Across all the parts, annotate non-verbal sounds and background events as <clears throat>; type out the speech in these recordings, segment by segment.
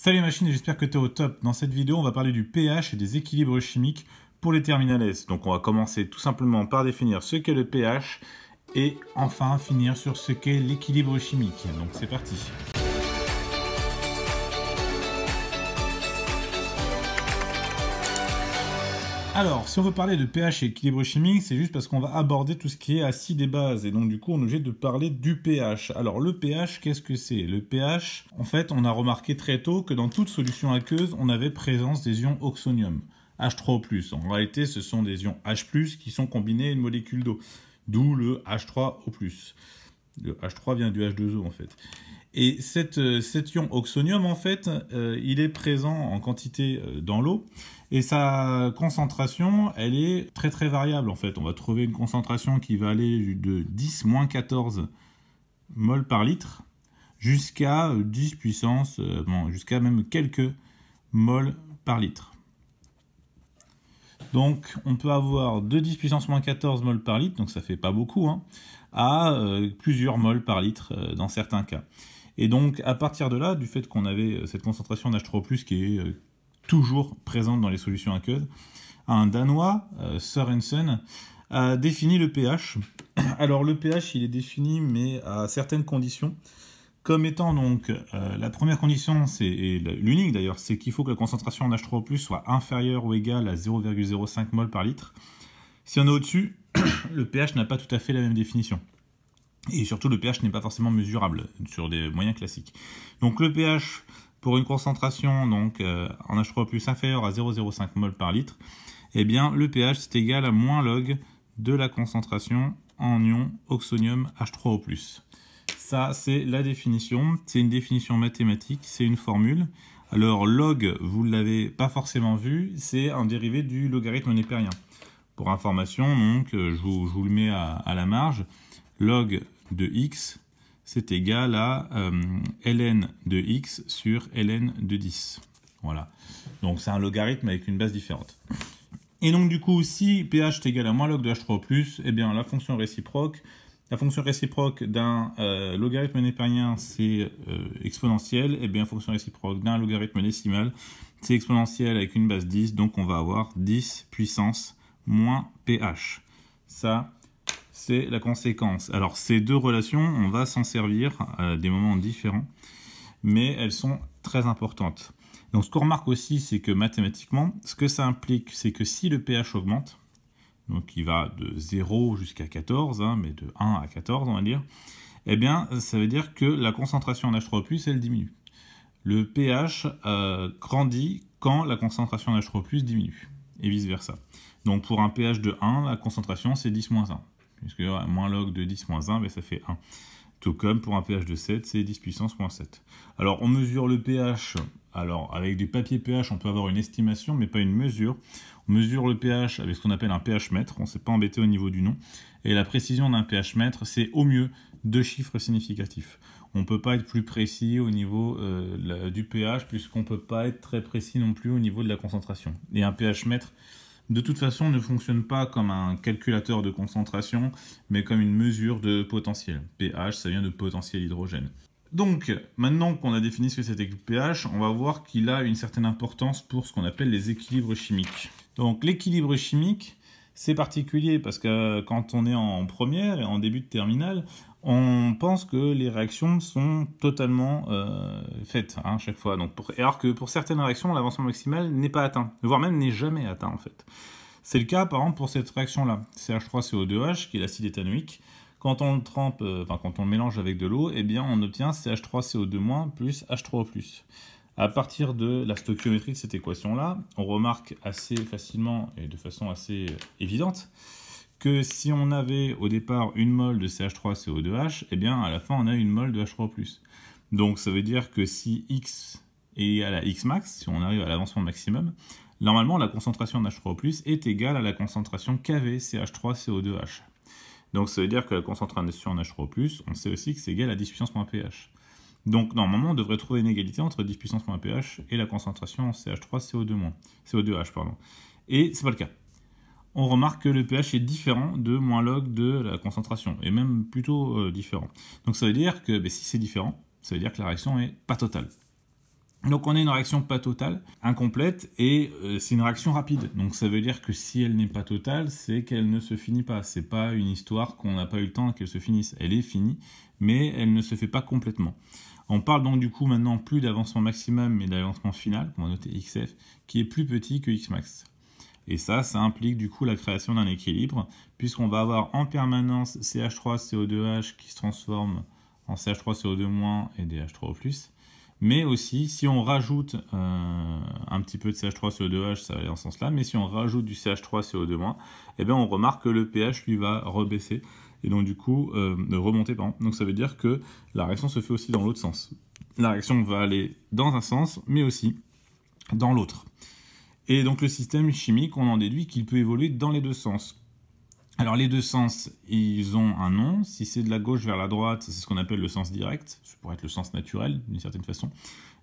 Salut machine, j'espère que tu es au top. Dans cette vidéo, on va parler du pH et des équilibres chimiques pour les terminales S. Donc on va commencer tout simplement par définir ce qu'est le pH et enfin finir sur ce qu'est l'équilibre chimique. Donc c'est parti. Alors, si on veut parler de pH et équilibre chimique, c'est juste parce qu'on va aborder tout ce qui est acide et base. Et donc, du coup, on est obligé de parler du pH. Alors, le pH, qu'est-ce que c'est Le pH, en fait, on a remarqué très tôt que dans toute solution aqueuse, on avait présence des ions oxonium, H3O+. En réalité, ce sont des ions H+, qui sont combinés à une molécule d'eau. D'où le H3O+. Le H3 vient du H2O, en fait. Et euh, cet ion oxonium, en fait, euh, il est présent en quantité euh, dans l'eau. Et sa concentration, elle est très très variable en fait. On va trouver une concentration qui va aller de 10 moins 14 mol par litre jusqu'à 10 puissance, bon, jusqu'à même quelques mol par litre. Donc on peut avoir de 10 puissance moins 14 mol par litre, donc ça fait pas beaucoup, hein, à plusieurs mol par litre dans certains cas. Et donc, à partir de là, du fait qu'on avait euh, cette concentration en h 3 qui est euh, toujours présente dans les solutions aqueuses, un Danois, euh, Sørensen, a défini le pH. <clears throat> Alors, le pH, il est défini, mais à certaines conditions. Comme étant donc, la première condition, et l'unique d'ailleurs, c'est qu'il faut que la concentration en H3+, soit inférieure ou égale à 0,05 mol par litre. Si on est au-dessus, <clears throat> le pH n'a pas tout à fait la même définition. Et surtout, le pH n'est pas forcément mesurable sur des moyens classiques. Donc le pH pour une concentration donc, euh, en H3O inférieure à 0,05 mol par litre, eh bien, le pH c'est égal à moins log de la concentration en ion oxonium H3O+. Ça, c'est la définition. C'est une définition mathématique, c'est une formule. Alors, log, vous ne l'avez pas forcément vu, c'est un dérivé du logarithme népérien. Pour information, donc, euh, je vous, le mets à, à la marge. Log de x, c'est égal à euh, ln de x sur ln de 10. Voilà. Donc c'est un logarithme avec une base différente. Et donc du coup, si pH est égal à moins log de H3+, eh bien la fonction réciproque, la fonction réciproque d'un euh, logarithme népérien, c'est euh, exponentielle, et eh bien la fonction réciproque d'un logarithme décimal, c'est exponentielle avec une base 10, donc on va avoir 10 puissance moins pH. Ça, c'est la conséquence. Alors ces deux relations, on va s'en servir à euh, des moments différents, mais elles sont très importantes. Donc ce qu'on remarque aussi, c'est que mathématiquement, ce que ça implique, c'est que si le pH augmente, donc il va de 0 jusqu'à 14, hein, mais de 1 à 14 on va dire, eh bien ça veut dire que la concentration en H3+, elle diminue. Le pH euh, grandit quand la concentration en H3+, diminue, et vice versa. Donc pour un pH de 1, la concentration c'est 10-1. Puisque moins log de 10 moins 1, mais ben, ça fait 1. Tout comme pour un pH de 7, c'est 10 puissance moins 7. Alors on mesure le pH. Alors avec du papier pH, on peut avoir une estimation, mais pas une mesure. On mesure le pH avec ce qu'on appelle un pH mètre. On ne s'est pas embêté au niveau du nom. Et la précision d'un pH mètre, c'est au mieux deux chiffres significatifs. On ne peut pas être plus précis au niveau euh, du pH, puisqu'on ne peut pas être très précis non plus au niveau de la concentration. Et un pH mètre, de toute façon ne fonctionne pas comme un calculateur de concentration, mais comme une mesure de potentiel. pH, ça vient de potentiel hydrogène. Donc, maintenant qu'on a défini ce que c'était que le pH, on va voir qu'il a une certaine importance pour ce qu'on appelle les équilibres chimiques. Donc, l'équilibre chimique, c'est particulier parce que quand on est en première et en début de terminale, on pense que les réactions sont totalement euh, faites hein, à chaque fois. Donc alors que pour certaines réactions, l'avancement maximal n'est pas atteint, voire même n'est jamais atteint en fait. C'est le cas par exemple pour cette réaction-là, CH3CO2H, qui est l'acide éthanoïque. Quand on le trempe, euh, quand on le mélange avec de l'eau, eh bien on obtient CH3CO2- plus H3O+. À partir de la stoichiométrie de cette équation-là, on remarque assez facilement et de façon assez euh, évidente que si on avait au départ une mole de CH3CO2H, et eh bien à la fin on a une mole de H3+. Donc ça veut dire que si X est égal à X max, si on arrive à l'avancement maximum, normalement la concentration en h 3 est égale à la concentration KV CH3CO2H. Donc ça veut dire que la concentration en H3+, on sait aussi que c'est égal à 10 puissance moins pH. Donc normalement on devrait trouver une égalité entre 10 puissance moins pH et la concentration en CH3CO2-, CO2H. Pardon. Et n'est pas le cas on remarque que le pH est différent de moins log de la concentration, et même plutôt euh, différent. Donc ça veut dire que ben, si c'est différent, ça veut dire que la réaction est pas totale. Donc on a une réaction pas totale, incomplète, et euh, c'est une réaction rapide. Donc ça veut dire que si elle n'est pas totale, c'est qu'elle ne se finit pas. C'est pas une histoire qu'on n'a pas eu le temps qu'elle se finisse. Elle est finie, mais elle ne se fait pas complètement. On parle donc du coup maintenant plus d'avancement maximum, mais d'avancement final, qu'on va noter XF, qui est plus petit que Xmax. Et ça, ça implique du coup la création d'un équilibre, puisqu'on va avoir en permanence CH3CO2H qui se transforme en CH3CO2- et DH3O+. Mais aussi, si on rajoute euh, un petit peu de CH3CO2H, ça va aller dans ce sens-là, mais si on rajoute du CH3CO2-, eh bien on remarque que le pH lui va rebaisser, et donc du coup, ne euh, remonter, pas. Donc ça veut dire que la réaction se fait aussi dans l'autre sens. La réaction va aller dans un sens, mais aussi dans l'autre. Et donc le système chimique, on en déduit qu'il peut évoluer dans les deux sens. Alors les deux sens, ils ont un nom. Si c'est de la gauche vers la droite, c'est ce qu'on appelle le sens direct. Ce pourrait être le sens naturel, d'une certaine façon.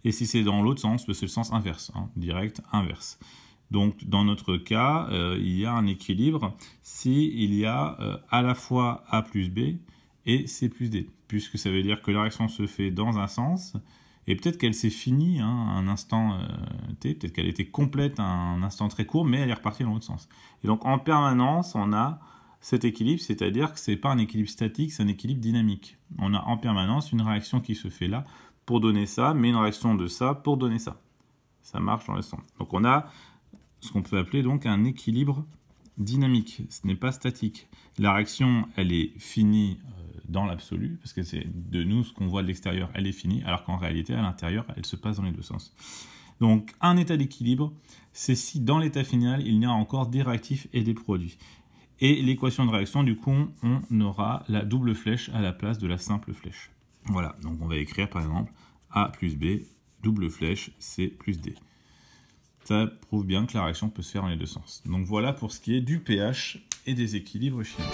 Et si c'est dans l'autre sens, ben, c'est le sens inverse. Hein, direct, inverse. Donc dans notre cas, euh, il y a un équilibre s'il il y a euh, à la fois A plus B et C plus D. Puisque ça veut dire que la réaction se fait dans un sens et peut-être qu'elle s'est finie hein, un instant euh, T, peut-être qu'elle était complète un instant très court, mais elle est repartie dans l'autre sens. Et donc en permanence, on a cet équilibre, c'est-à-dire que ce n'est pas un équilibre statique, c'est un équilibre dynamique. On a en permanence une réaction qui se fait là pour donner ça, mais une réaction de ça pour donner ça. Ça marche dans le sens. Donc on a ce qu'on peut appeler donc un équilibre dynamique, ce n'est pas statique. La réaction, elle est finie euh, dans l'absolu, parce que c'est de nous ce qu'on voit de l'extérieur, elle est finie, alors qu'en réalité, à l'intérieur, elle se passe dans les deux sens. Donc un état d'équilibre, c'est si dans l'état final, il n'y a encore des réactifs et des produits. Et l'équation de réaction, du coup, on aura la double flèche à la place de la simple flèche. Voilà, donc on va écrire par exemple A plus B, double flèche, C plus D. Ça prouve bien que la réaction peut se faire dans les deux sens. Donc voilà pour ce qui est du pH et des équilibres chimiques.